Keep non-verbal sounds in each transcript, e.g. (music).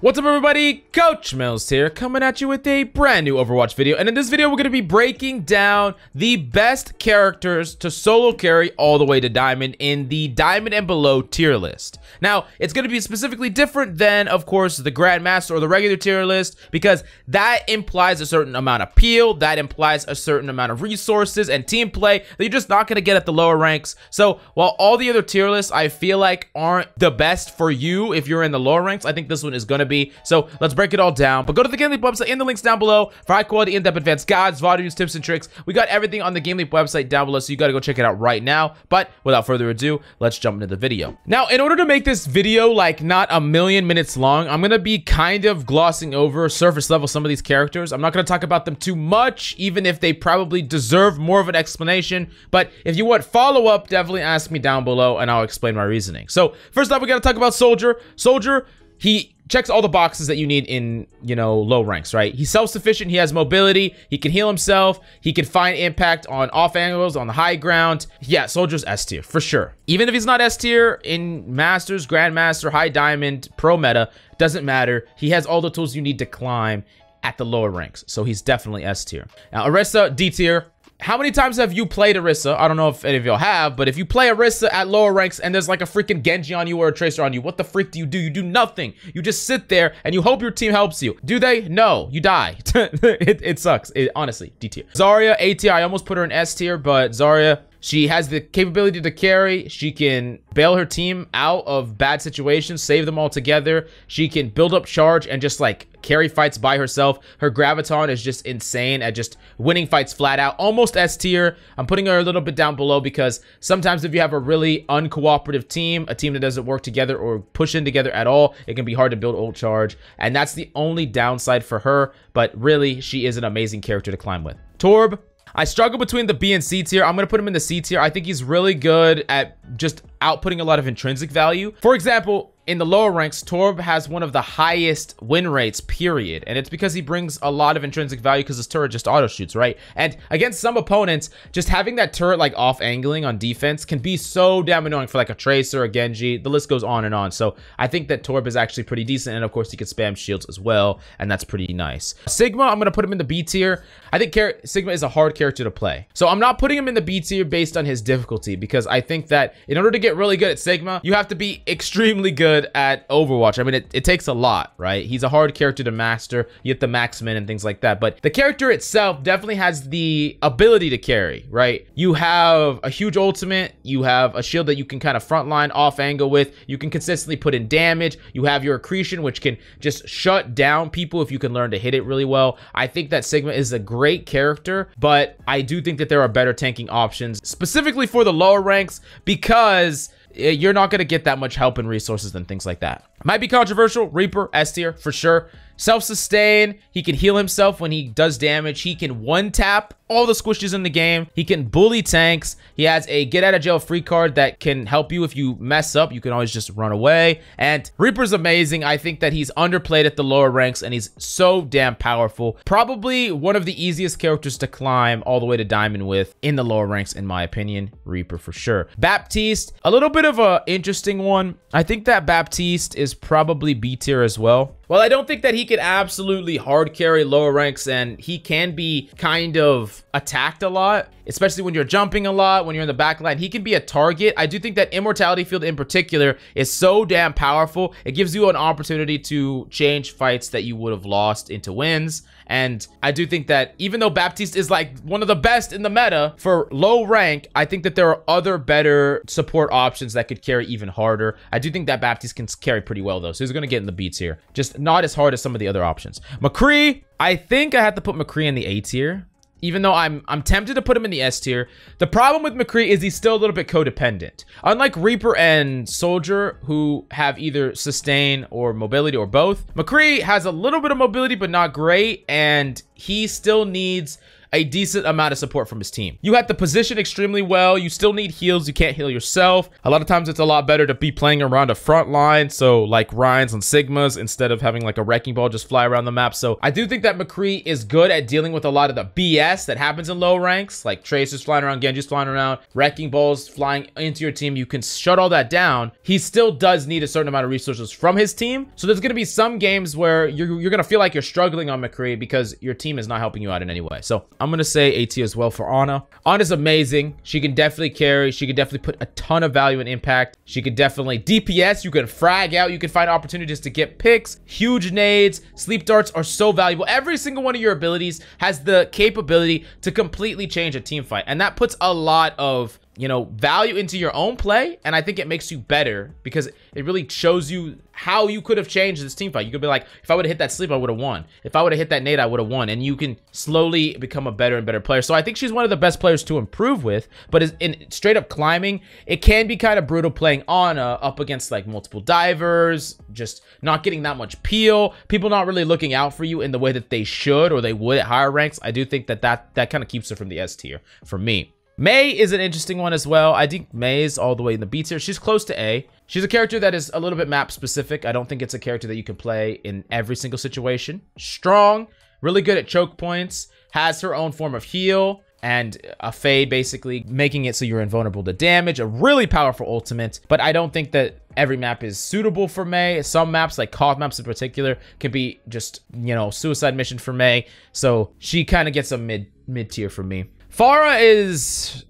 What's up everybody, Coach Mills here, coming at you with a brand new Overwatch video, and in this video we're going to be breaking down the best characters to solo carry all the way to Diamond in the Diamond and below tier list. Now, it's going to be specifically different than, of course, the Grandmaster or the regular tier list, because that implies a certain amount of peel, that implies a certain amount of resources and team play that you're just not going to get at the lower ranks, so while all the other tier lists I feel like aren't the best for you if you're in the lower ranks, I think this one is going to be. So let's break it all down. But go to the Game Leap website in the links down below for high quality, in-depth, advanced guides, videos, tips, and tricks. We got everything on the Game Leap website down below, so you gotta go check it out right now. But without further ado, let's jump into the video. Now, in order to make this video like not a million minutes long, I'm gonna be kind of glossing over surface level some of these characters. I'm not gonna talk about them too much, even if they probably deserve more of an explanation. But if you want follow-up, definitely ask me down below and I'll explain my reasoning. So first off, we gotta talk about Soldier. Soldier, he checks all the boxes that you need in, you know, low ranks, right? He's self-sufficient, he has mobility, he can heal himself, he can find impact on off angles, on the high ground. Yeah, Soldier's S tier, for sure. Even if he's not S tier in Masters, Grandmaster, High Diamond, Pro Meta, doesn't matter. He has all the tools you need to climb at the lower ranks, so he's definitely S tier. Now, Arista, D tier, how many times have you played Orisa? I don't know if any of y'all have, but if you play Orisa at lower ranks and there's like a freaking Genji on you or a Tracer on you, what the freak do you do? You do nothing. You just sit there and you hope your team helps you. Do they? No. You die. (laughs) it, it, sucks. It, honestly, D tier. Zarya, A tier. I almost put her in S tier, but Zarya, she has the capability to carry. She can bail her team out of bad situations, save them all together. She can build up charge and just like carry fights by herself. Her Graviton is just insane at just winning fights flat out, almost S tier. I'm putting her a little bit down below because sometimes if you have a really uncooperative team, a team that doesn't work together or push in together at all, it can be hard to build old charge. And that's the only downside for her, but really, she is an amazing character to climb with. Torb, I struggle between the B and C tier. I'm going to put him in the C tier. I think he's really good at just outputting a lot of intrinsic value. For example, in the lower ranks, Torb has one of the highest win rates, period. And it's because he brings a lot of intrinsic value because his turret just auto shoots, right? And against some opponents, just having that turret like off angling on defense can be so damn annoying for like a Tracer, a Genji. The list goes on and on. So I think that Torb is actually pretty decent. And of course, he can spam shields as well. And that's pretty nice. Sigma, I'm going to put him in the B tier. I think Sigma is a hard character to play. So I'm not putting him in the B tier based on his difficulty because I think that in order to get really good at Sigma, you have to be extremely good good at Overwatch. I mean, it, it takes a lot, right? He's a hard character to master. You get the maxman and things like that. But the character itself definitely has the ability to carry, right? You have a huge ultimate. You have a shield that you can kind of frontline off angle with. You can consistently put in damage. You have your accretion, which can just shut down people if you can learn to hit it really well. I think that Sigma is a great character, but I do think that there are better tanking options, specifically for the lower ranks, because Eh, you're not going to get that much help and resources and things like that. Might be controversial. Reaper, S tier, for sure. Self-sustain. He can heal himself when he does damage. He can one-tap all the squishes in the game. He can bully tanks. He has a get out of jail free card that can help you if you mess up. You can always just run away. And Reaper's amazing. I think that he's underplayed at the lower ranks and he's so damn powerful. Probably one of the easiest characters to climb all the way to diamond with in the lower ranks, in my opinion. Reaper for sure. Baptiste, a little bit of a interesting one. I think that Baptiste is probably B tier as well. Well, I don't think that he can absolutely hard carry lower ranks and he can be kind of attacked a lot, especially when you're jumping a lot, when you're in the back line. He can be a target. I do think that Immortality Field in particular is so damn powerful. It gives you an opportunity to change fights that you would have lost into wins. And I do think that even though Baptiste is like one of the best in the meta for low rank, I think that there are other better support options that could carry even harder. I do think that Baptiste can carry pretty well though. So he's going to get in the beats here. Just not as hard as some of the other options. McCree, I think I have to put McCree in the A tier even though I'm I'm tempted to put him in the S tier. The problem with McCree is he's still a little bit codependent. Unlike Reaper and Soldier, who have either sustain or mobility or both, McCree has a little bit of mobility but not great, and he still needs a decent amount of support from his team. You have to position extremely well. You still need heals. You can't heal yourself. A lot of times it's a lot better to be playing around a front line. So like Rhines and Sigmas instead of having like a wrecking ball just fly around the map. So I do think that McCree is good at dealing with a lot of the BS that happens in low ranks. Like Tracers flying around, Genji's flying around, wrecking balls flying into your team. You can shut all that down. He still does need a certain amount of resources from his team. So there's going to be some games where you're, you're going to feel like you're struggling on McCree because your team is not helping you out in any way. So I'm going to say AT as well for Ana. Ana's amazing. She can definitely carry. She can definitely put a ton of value and impact. She can definitely DPS. You can frag out. You can find opportunities to get picks. Huge nades. Sleep darts are so valuable. Every single one of your abilities has the capability to completely change a team fight. And that puts a lot of you know, value into your own play. And I think it makes you better because it really shows you how you could have changed this team fight. You could be like, if I would have hit that sleep, I would have won. If I would have hit that nade, I would have won. And you can slowly become a better and better player. So I think she's one of the best players to improve with. But in straight up climbing, it can be kind of brutal playing Ana uh, up against like multiple divers, just not getting that much peel, people not really looking out for you in the way that they should or they would at higher ranks. I do think that that, that kind of keeps her from the S tier for me. May is an interesting one as well. I think May is all the way in the B tier. She's close to A. She's a character that is a little bit map specific. I don't think it's a character that you can play in every single situation. Strong, really good at choke points, has her own form of heal and a fade basically making it so you're invulnerable to damage a really powerful ultimate but i don't think that every map is suitable for may some maps like cough maps in particular can be just you know suicide mission for may so she kind of gets a mid mid tier for me Farah is...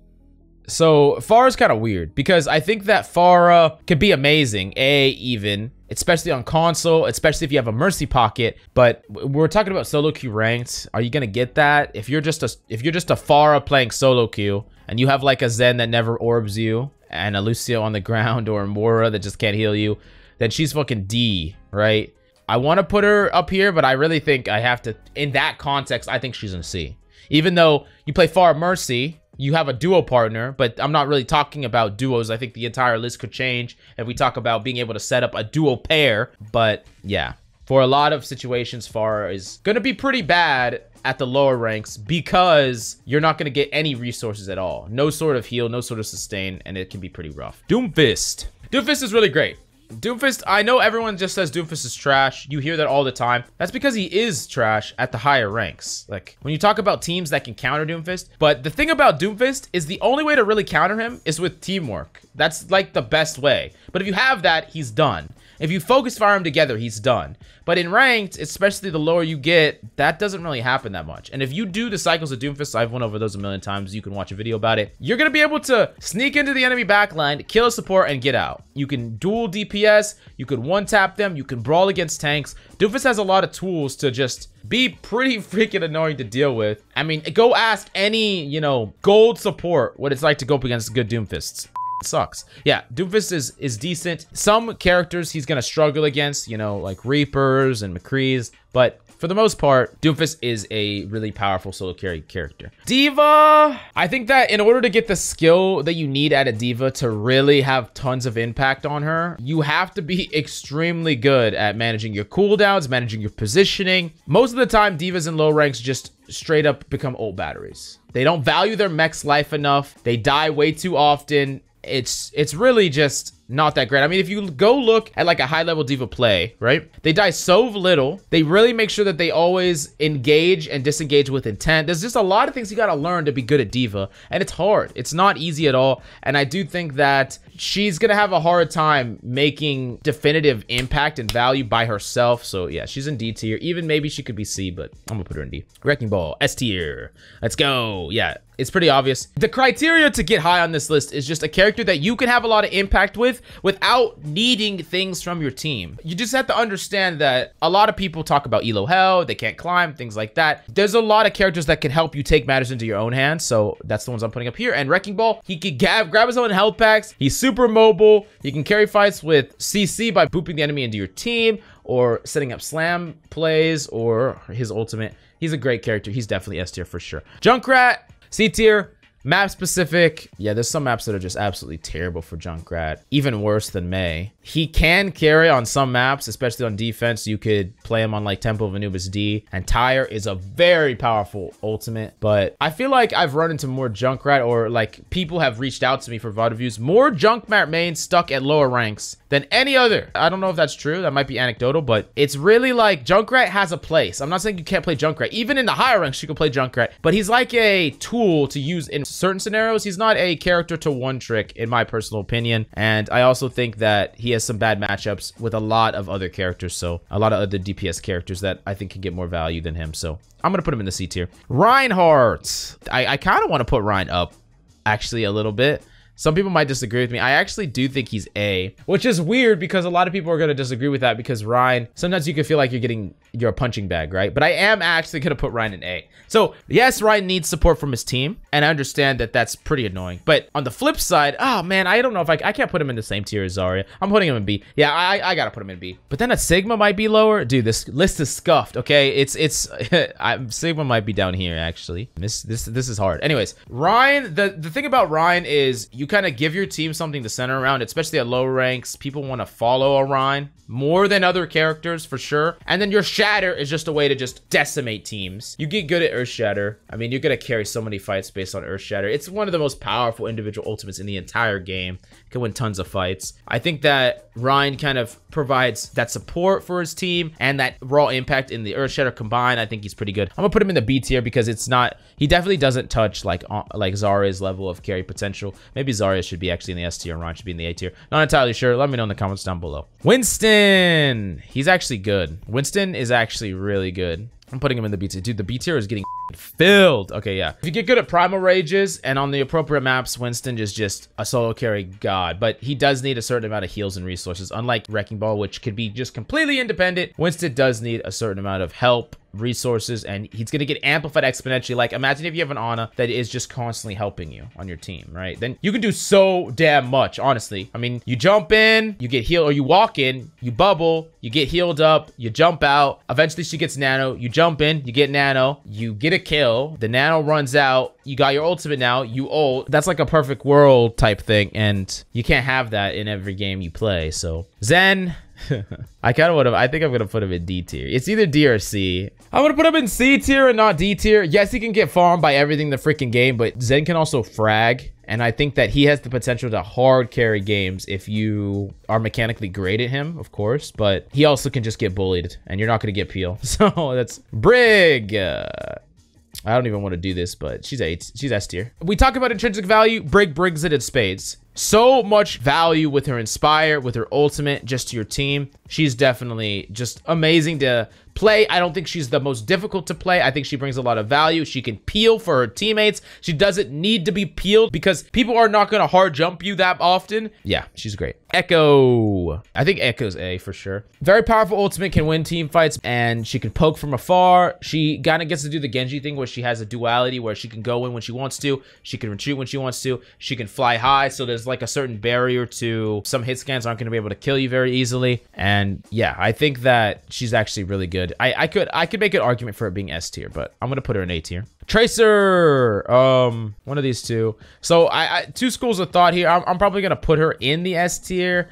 So, Farah's kind of weird because I think that Farah could be amazing, A, even, especially on console, especially if you have a Mercy Pocket, but we're talking about solo queue ranked. Are you going to get that? If you're just a if you're just a Farah playing solo queue and you have like a Zen that never orbs you and a Lucio on the (laughs) ground or a Mora that just can't heal you, then she's fucking D, right? I want to put her up here, but I really think I have to, in that context, I think she's in C. Even though you play Far Mercy, you have a duo partner, but I'm not really talking about duos. I think the entire list could change if we talk about being able to set up a duo pair. But yeah, for a lot of situations, Far is going to be pretty bad at the lower ranks because you're not going to get any resources at all. No sort of heal, no sort of sustain, and it can be pretty rough. Doomfist. Doomfist is really great. Doomfist, I know everyone just says Doomfist is trash. You hear that all the time. That's because he is trash at the higher ranks. Like, when you talk about teams that can counter Doomfist, but the thing about Doomfist is the only way to really counter him is with teamwork. That's, like, the best way. But if you have that, he's done. If you focus fire him together, he's done. But in ranked, especially the lower you get, that doesn't really happen that much. And if you do the cycles of Doomfist, I've went over those a million times. You can watch a video about it. You're going to be able to sneak into the enemy backline, kill a support, and get out. You can dual DP DPS, you could one-tap them, you can brawl against tanks. Doofus has a lot of tools to just be pretty (laughs) freaking annoying to deal with. I mean, go ask any, you know, gold support what it's like to go up against good Doomfists sucks. Yeah, Doomfist is, is decent. Some characters he's going to struggle against, you know, like Reapers and McCrees, but for the most part, Doomfist is a really powerful solo carry character. Diva, I think that in order to get the skill that you need at a Diva to really have tons of impact on her, you have to be (laughs) extremely good at managing your cooldowns, managing your positioning. Most of the time, Divas in low ranks just straight up become old batteries. They don't value their mech's life enough. They die way too often it's it's really just not that great. I mean, if you go look at like a high level diva play, right? They die so little. They really make sure that they always engage and disengage with intent. There's just a lot of things you got to learn to be good at diva, and it's hard. It's not easy at all. And I do think that she's gonna have a hard time making definitive impact and value by herself. So yeah, she's in D tier. Even maybe she could be C, but I'm gonna put her in D. Wrecking Ball, S tier. Let's go. Yeah, it's pretty obvious. The criteria to get high on this list is just a character that you can have a lot of impact with without needing things from your team. You just have to understand that a lot of people talk about elo hell, they can't climb, things like that. There's a lot of characters that can help you take matters into your own hands. So that's the ones I'm putting up here. And Wrecking Ball, he could grab, grab his own health packs. He's super super mobile. You can carry fights with CC by booping the enemy into your team or setting up slam plays or his ultimate. He's a great character. He's definitely S tier for sure. Junkrat, C tier. Map specific, yeah, there's some maps that are just absolutely terrible for Junkrat, even worse than May. He can carry on some maps, especially on defense. You could play him on like Temple of Anubis D. And Tyre is a very powerful ultimate. But I feel like I've run into more Junkrat or like people have reached out to me for views. More Junkrat mains stuck at lower ranks than any other. I don't know if that's true. That might be anecdotal, but it's really like Junkrat has a place. I'm not saying you can't play Junkrat. Even in the higher ranks, you can play Junkrat, but he's like a tool to use in certain scenarios. He's not a character to one trick, in my personal opinion. And I also think that he has some bad matchups with a lot of other characters. So a lot of other DPS characters that I think can get more value than him. So I'm going to put him in the C tier. Reinhardt. I, I kind of want to put Ryan up actually a little bit. Some people might disagree with me. I actually do think he's A, which is weird because a lot of people are going to disagree with that because Ryan, sometimes you can feel like you're getting your punching bag, right? But I am actually going to put Ryan in A. So yes, Ryan needs support from his team. And I understand that that's pretty annoying. But on the flip side, oh man, I don't know if I, I can't put him in the same tier as Zarya. I'm putting him in B. Yeah, I, I got to put him in B. But then a Sigma might be lower. Dude, this list is scuffed, okay? It's, it's, (laughs) I, Sigma might be down here actually. This, this, this is hard. Anyways, Ryan, the, the thing about Ryan is you kind of give your team something to center around, especially at low ranks. People want to follow Orion more than other characters for sure. And then your Shatter is just a way to just decimate teams. You get good at Earth Shatter. I mean, you're going to carry so many fights based on Earth Shatter. It's one of the most powerful individual ultimates in the entire game. Can win tons of fights. I think that Ryan kind of provides that support for his team and that raw impact in the Earth Shatter combined. I think he's pretty good. I'm going to put him in the B tier because it's not he definitely doesn't touch like uh, like Zarya's level of carry potential. Maybe Zarya should be actually in the S tier and Ron should be in the A tier. Not entirely sure. Let me know in the comments down below. Winston! He's actually good. Winston is actually really good. I'm putting him in the B tier. Dude, the B tier is getting filled. Okay, yeah. If you get good at Primal Rages and on the appropriate maps, Winston is just a solo carry god. But he does need a certain amount of heals and resources. Unlike Wrecking Ball, which could be just completely independent, Winston does need a certain amount of help resources and he's going to get amplified exponentially like imagine if you have an Ana that is just constantly helping you on your team right then you can do so damn much honestly I mean you jump in you get healed or you walk in you bubble you get healed up you jump out eventually she gets nano you jump in, you get nano, you get a kill, the nano runs out, you got your ultimate now, you ult. That's like a perfect world type thing, and you can't have that in every game you play. So Zen, (laughs) I kind of would have. I think I'm gonna put him in D tier. It's either D or C. I'm gonna put him in C tier and not D tier. Yes, he can get farmed by everything the freaking game, but Zen can also frag. And I think that he has the potential to hard carry games if you are mechanically great at him, of course, but he also can just get bullied and you're not going to get Peel. (laughs) So that's Brig. Uh, I don't even want to do this, but she's a She's S tier. We talk about intrinsic value. Brig brings it in spades. So much value with her Inspire, with her Ultimate, just to your team. She's definitely just amazing to play. I don't think she's the most difficult to play. I think she brings a lot of value. She can peel for her teammates. She doesn't need to be peeled because people are not going to hard jump you that often. Yeah, she's great. Echo. I think Echo's A for sure. Very powerful ultimate can win team fights and she can poke from afar. She kind of gets to do the Genji thing where she has a duality where she can go in when she wants to. She can retreat when she wants to. She can fly high. So there's like a certain barrier to some hit scans aren't going to be able to kill you very easily. And yeah, I think that she's actually really good good. I, I could I could make an argument for it being S tier, but I'm gonna put her in A tier. Tracer, um, one of these two. So I, I two schools of thought here. I'm, I'm probably gonna put her in the S tier.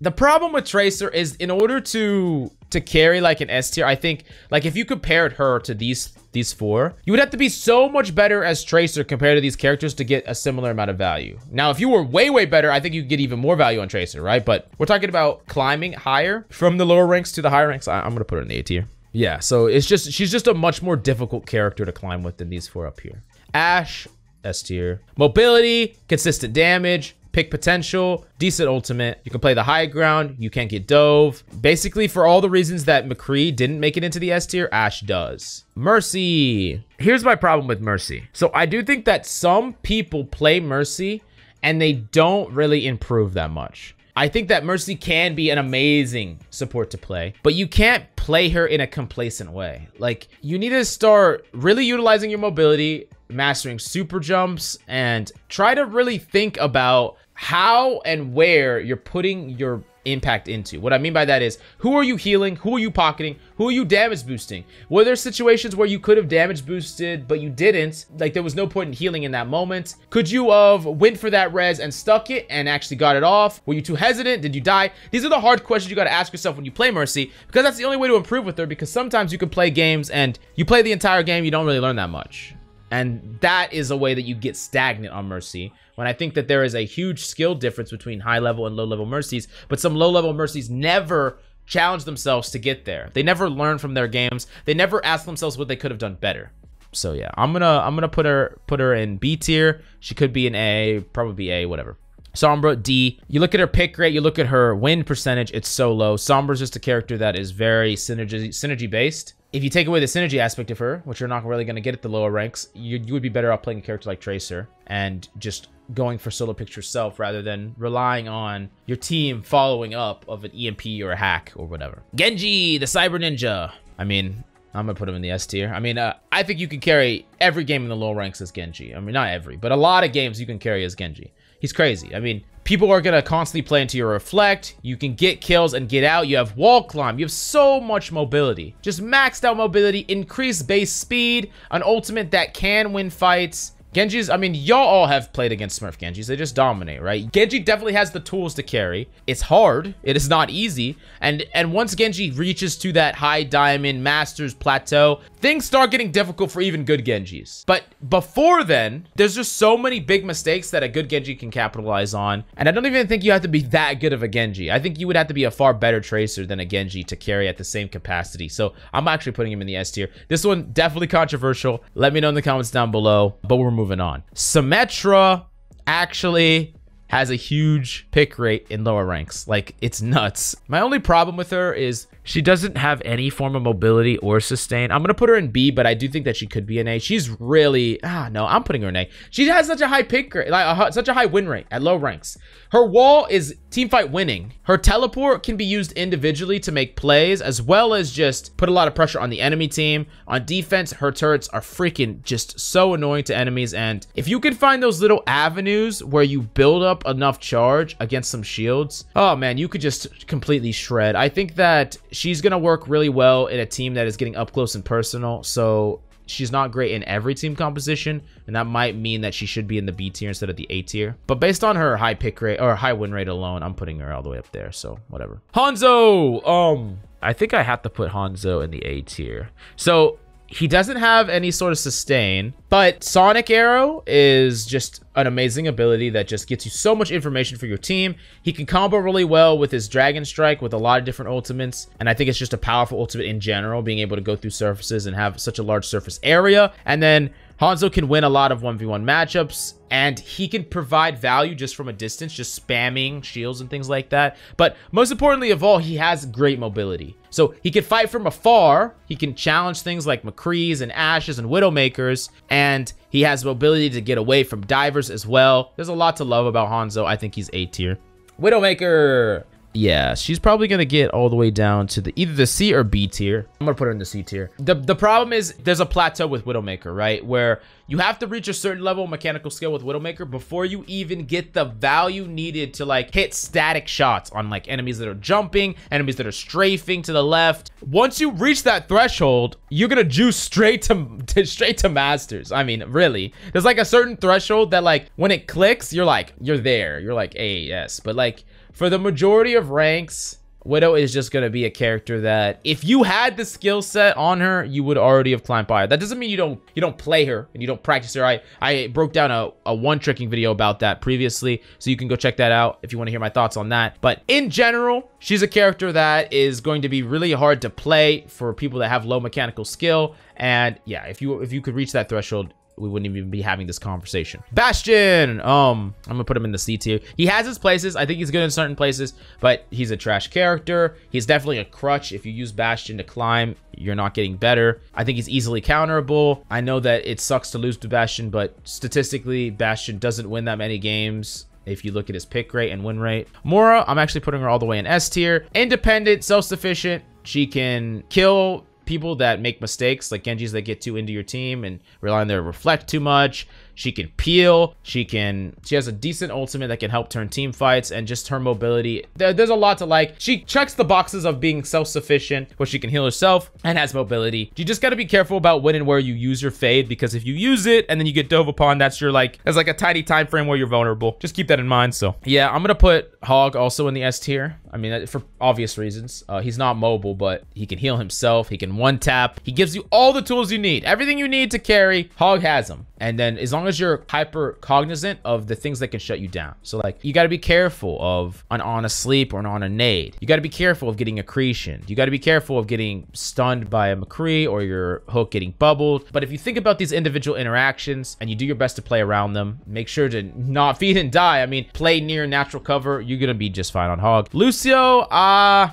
The problem with Tracer is in order to to carry like an S tier, I think like if you compared her to these these four. You would have to be so much better as Tracer compared to these characters to get a similar amount of value. Now, if you were way, way better, I think you would get even more value on Tracer, right? But we're talking about climbing higher from the lower ranks to the higher ranks. I I'm going to put her in the A tier. Yeah, so it's just, she's just a much more difficult character to climb with than these four up here. Ash, S tier. Mobility, consistent damage, pick potential, decent ultimate. You can play the high ground. You can't get dove. Basically, for all the reasons that McCree didn't make it into the S tier, Ash does. Mercy. Here's my problem with Mercy. So I do think that some people play Mercy and they don't really improve that much. I think that Mercy can be an amazing support to play, but you can't play her in a complacent way. Like, you need to start really utilizing your mobility, mastering super jumps, and try to really think about how and where you're putting your impact into. What I mean by that is who are you healing? Who are you pocketing? Who are you damage boosting? Were there situations where you could have damage boosted but you didn't? Like there was no point in healing in that moment. Could you have went for that res and stuck it and actually got it off? Were you too hesitant? Did you die? These are the hard questions you got to ask yourself when you play Mercy because that's the only way to improve with her because sometimes you can play games and you play the entire game you don't really learn that much. And that is a way that you get stagnant on Mercy. When I think that there is a huge skill difference between high level and low level Mercies, but some low level Mercies never challenge themselves to get there. They never learn from their games. They never ask themselves what they could have done better. So yeah, I'm gonna I'm gonna put her put her in B tier. She could be an A, probably A, whatever. Sombra D. You look at her pick rate, you look at her win percentage, it's so low. Sombra's just a character that is very synergy synergy based if you take away the synergy aspect of her, which you're not really going to get at the lower ranks, you, you, would be better off playing a character like Tracer and just going for solo picks yourself rather than relying on your team following up of an EMP or a hack or whatever. Genji, the Cyber Ninja. I mean, I'm gonna put him in the S tier. I mean, uh, I think you can carry every game in the low ranks as Genji. I mean, not every, but a lot of games you can carry as Genji. He's crazy. I mean, people are gonna constantly play into your reflect. You can get kills and get out. You have wall climb. You have so much mobility. Just maxed out mobility, increased base speed, an ultimate that can win fights. Genji's, I mean, y'all all have played against Smurf Genjis. They just dominate, right? Genji definitely has the tools to carry. It's hard. It is not easy. And and once Genji reaches to that high diamond masters plateau, things start getting difficult for even good Genjis. But before then, there's just so many big mistakes that a good Genji can capitalize on. And I don't even think you have to be that good of a Genji. I think you would have to be a far better tracer than a Genji to carry at the same capacity. So I'm actually putting him in the S tier. This one, definitely controversial. Let me know in the comments down below. But we're moving moving on. Symmetra actually has a huge pick rate in lower ranks. Like, it's nuts. My only problem with her is she doesn't have any form of mobility or sustain. I'm going to put her in B, but I do think that she could be an A. She's really, ah, no, I'm putting her in A. She has such a high pick, like a, such a high win rate at low ranks. Her wall is team fight winning. Her teleport can be used individually to make plays, as well as just put a lot of pressure on the enemy team. On defense, her turrets are freaking just so annoying to enemies. And if you can find those little avenues where you build up enough charge against some shields, oh man, you could just completely shred. I think that she's going to work really well in a team that is getting up close and personal. So she's not great in every team composition, and that might mean that she should be in the B tier instead of the A tier. But based on her high pick rate or high win rate alone, I'm putting her all the way up there. So whatever. Hanzo. Um, I think I have to put Hanzo in the A tier. So he doesn't have any sort of sustain, but Sonic Arrow is just an amazing ability that just gets you so much information for your team. He can combo really well with his Dragon Strike with a lot of different ultimates, and I think it's just a powerful ultimate in general, being able to go through surfaces and have such a large surface area. And then Hanzo can win a lot of 1v1 matchups, and he can provide value just from a distance, just spamming shields and things like that. But most importantly of all, he has great mobility. So he can fight from afar, he can challenge things like McCrees and Ashes and Widowmakers, and he has mobility to get away from divers as well. There's a lot to love about Hanzo. I think he's A tier. Widowmaker! Yeah, she's probably gonna get all the way down to the either the C or B tier. I'm gonna put her in the C tier. The the problem is there's a plateau with Widowmaker, right? Where you have to reach a certain level of mechanical skill with Widowmaker before you even get the value needed to like hit static shots on like enemies that are jumping, enemies that are strafing to the left. Once you reach that threshold, you're gonna juice straight to, (laughs) to straight to masters. I mean, really. There's like a certain threshold that like when it clicks, you're like, you're there. You're like, hey, yes. But like for the majority of ranks, Widow is just going to be a character that if you had the skill set on her, you would already have climbed by her. That doesn't mean you don't you don't play her and you don't practice her. I, I broke down a, a one tricking video about that previously, so you can go check that out if you want to hear my thoughts on that. But in general, she's a character that is going to be really hard to play for people that have low mechanical skill. And yeah, if you if you could reach that threshold, we wouldn't even be having this conversation. Bastion, um, I'm gonna put him in the C tier. He has his places. I think he's good in certain places, but he's a trash character. He's definitely a crutch. If you use Bastion to climb, you're not getting better. I think he's easily counterable. I know that it sucks to lose to Bastion, but statistically, Bastion doesn't win that many games if you look at his pick rate and win rate. Mora, I'm actually putting her all the way in S tier. Independent, self-sufficient. She can kill people that make mistakes like Genjis that get too into your team and rely on their reflect too much. She can peel. She can. She has a decent ultimate that can help turn team fights and just her mobility. There, there's a lot to like. She checks the boxes of being self-sufficient, where she can heal herself and has mobility. You just got to be careful about when and where you use your fade because if you use it and then you get dove upon, that's your like that's like a tiny time frame where you're vulnerable. Just keep that in mind. So yeah, I'm gonna put Hog also in the S tier. I mean, for obvious reasons. Uh, he's not mobile, but he can heal himself. He can one tap. He gives you all the tools you need. Everything you need to carry, Hog has them. And then as long long as you're hyper cognizant of the things that can shut you down. So like you got to be careful of an on a sleep or an on a nade. You got to be careful of getting accretion. You got to be careful of getting stunned by a McCree or your hook getting bubbled. But if you think about these individual interactions and you do your best to play around them, make sure to not (laughs) feed and die. I mean, play near natural cover. You're going to be just fine on Hog. Lucio, uh,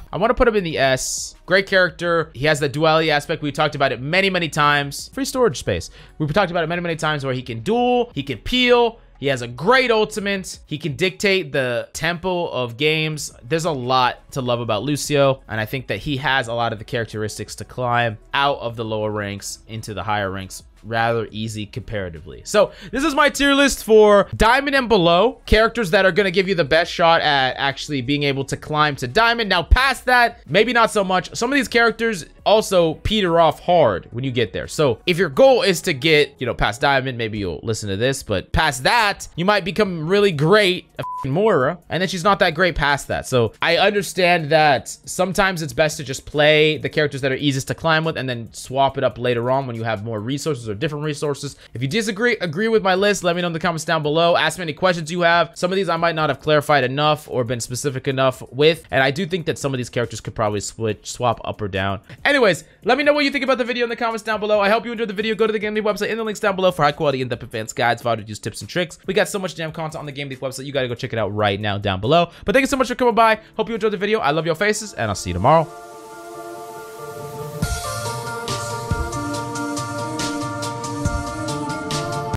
I want to put him in the S. Great character. He has the duality aspect. We talked about it many, many times. Free storage space. We have talked about it many, many times where he can duel, he can peel, he has a great ultimate. He can dictate the tempo of games. There's a lot to love about Lucio, and I think that he has a lot of the characteristics to climb out of the lower ranks into the higher ranks rather easy comparatively. So this is my tier list for diamond and below characters that are going to give you the best shot at actually being able to climb to diamond. Now past that, maybe not so much. Some of these characters also peter off hard when you get there. So if your goal is to get, you know, past diamond, maybe you'll listen to this, but past that, you might become really great Moira, and then she's not that great past that. So I understand that sometimes it's best to just play the characters that are easiest to climb with and then swap it up later on when you have more resources or different resources. If you disagree, agree with my list, let me know in the comments down below. Ask me any questions you have. Some of these I might not have clarified enough or been specific enough with, and I do think that some of these characters could probably switch, swap up or down. Anyways, let me know what you think about the video in the comments down below. I hope you enjoyed the video. Go to the Game League website in the links down below for high quality in-depth advanced guides, how to use tips and tricks. We got so much damn content on the Game League website. You gotta go check it out right now down below. But thank you so much for coming by. Hope you enjoyed the video. I love your faces, and I'll see you tomorrow.